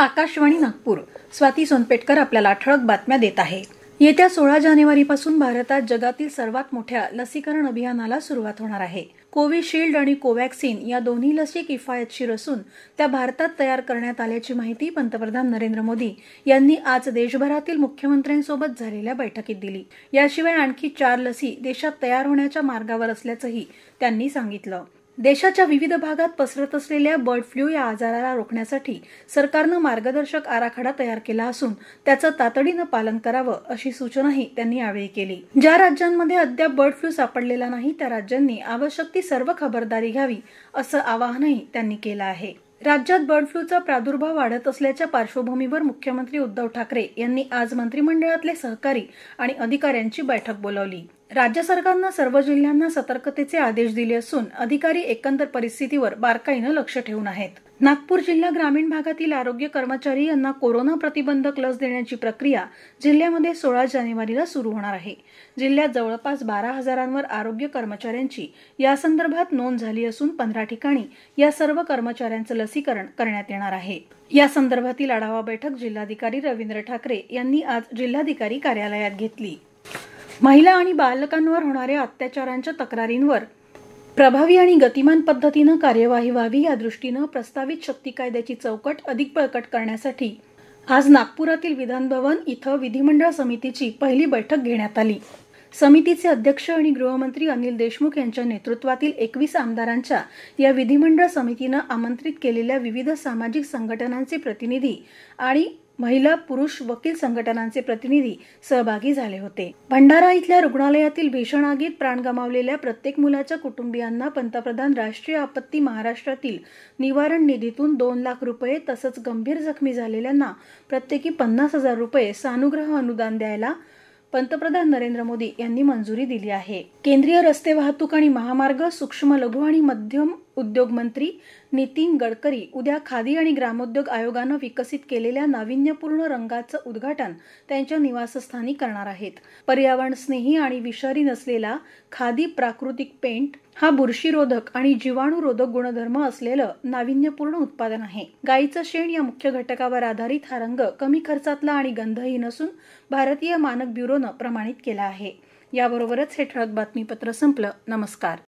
आकाशवाणी नागपूर स्वाती सोनपेटकर आपल्याला ठळक बातम्या देत आहे येत्या सोळा जानेवारीपासून भारतात जगातील सर्वात मोठ्या लसीकरण अभियानाला सुरुवात होणार आहे कोविशिल्ड आणि कोवॅक्सिन या दोन्ही लसी किफायतशीर असून त्या भारतात तयार करण्यात आल्याची माहिती पंतप्रधान नरेंद्र मोदी यांनी आज देशभरातील मुख्यमंत्र्यांसोबत झालेल्या बैठकीत दिली याशिवाय आणखी चार लसी देशात तयार होण्याच्या मार्गावर असल्याचंही त्यांनी सांगितलं देशाच्या विविध भागात पसरत असलेल्या बर्ड फ्लू या आजाराला रोखण्यासाठी सरकारनं मार्गदर्शक आराखडा तयार केला असून त्याचं तातडीनं पालन करावं अशी सूचनाही त्यांनी यावेळी केली ज्या राज्यांमध्ये अद्याप बर्ड फ्लू सापडलेला नाही त्या राज्यांनी आवश्यक ती सर्व खबरदारी घ्यावी असं आवाहनही त्यांनी केलं आहे राज्यात बर्ड फ्लूचा प्रादुर्भाव वाढत असल्याच्या पार्श्वभूमीवर मुख्यमंत्री उद्धव ठाकरे यांनी आज मंत्रिमंडळातले सहकारी आणि अधिकाऱ्यांची बैठक बोलावली राज्य सरकारनं सर्व जिल्ह्यांना सतर्कतेचे आदेश दिले असून अधिकारी एकंदर परिस्थितीवर बारकाईनं लक्ष ठेवून आहेत नागपूर जिल्हा ग्रामीण भागातील आरोग्य कर्मचारी यांना कोरोना प्रतिबंधक लस देण्याची प्रक्रिया जिल्ह्यामध्ये सोळा जानेवारीला सुरू होणार आहे जिल्ह्यात जवळपास बारा हजारांवर आरोग्य कर्मचाऱ्यांची यासंदर्भात नोंद झाली असून पंधरा ठिकाणी या सर्व कर्मचाऱ्यांचं लसीकरण करण्यात येणार आहे या संदर्भातील आढावा बैठक जिल्हाधिकारी रवींद्र ठाकरे यांनी आज जिल्हाधिकारी कार्यालयात घेतली महिला आणि बालकांवर होणाऱ्या अत्याचारांच्या तक्रारींवर प्रभावी आणि गतिमान पद्धतीनं कार्यवाही व्हावी या दृष्टीनं प्रस्तावित शक्ती कायद्याची चौकट अधिक बळकट करण्यासाठी आज नागपुरातील विधानभवन इथं विधिमंडळ समितीची पहिली बैठक घेण्यात आली समितीचे अध्यक्ष आणि गृहमंत्री अनिल देशमुख यांच्या नेतृत्वातील एकवीस आमदारांच्या या विधिमंडळ समितीनं आमंत्रित केलेल्या विविध सामाजिक संघटनांचे प्रतिनिधी आणि महिला पुरुष वकील संघटनांचे प्रतिनिधी सहभागी झाले होते भंडारा इथल्या रुग्णालयातील भीषण आगीत प्राण गमावलेल्या प्रत्येक मुलाच्या कुटुंबियांना पंतप्रधान राष्ट्रीय आपत्ती महाराष्ट्रातील निवारण निधीतून दोन लाख रुपये तसंच गंभीर जखमी झालेल्यांना प्रत्येकी पन्नास हजार रुपये सानुग्रह अनुदान द्यायला पंतप्रधान नरेंद्र मोदी यांनी मंजुरी दिली आहे केंद्रीय रस्ते वाहतूक आणि महामार्ग सूक्ष्म लघु आणि मध्यम उद्योग मंत्री नितीन गडकरी उद्या खादी आणि ग्रामोद्योग आयोगानं विकसित केलेल्या नाविन्यपूर्ण रंगाचं उद्घाटन त्यांच्या निवासस्थानी करणार आहेत पर्यावरण स्नेही आणि विषारी नसलेला खादी प्राकृतिक पेंट हा बुरशीरोधक आणि जीवाणूरोधक गुणधर्म असलेलं नाविन्यपूर्ण उत्पादन आहे गाईचं शेण या मुख्य घटकावर आधारित हा रंग कमी खर्चातला आणि गंधही नसून भारतीय मानक ब्युरोनं प्रमाणित केला आहे याबरोबरच हे ठळक बातमीपत्र संपलं नमस्कार